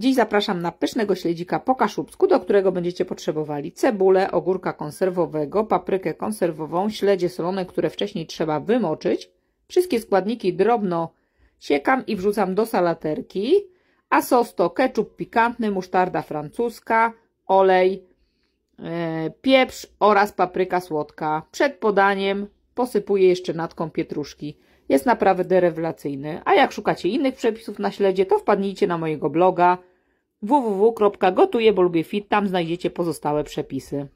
Dziś zapraszam na pysznego śledzika po kaszubsku, do którego będziecie potrzebowali cebulę, ogórka konserwowego, paprykę konserwową, śledzie solone, które wcześniej trzeba wymoczyć. Wszystkie składniki drobno siekam i wrzucam do salaterki, a sos to ketchup pikantny, musztarda francuska, olej, e, pieprz oraz papryka słodka. Przed podaniem posypuję jeszcze natką pietruszki. Jest naprawdę rewelacyjny. A jak szukacie innych przepisów na śledzie, to wpadnijcie na mojego bloga www.gotujebolubiefit, tam znajdziecie pozostałe przepisy.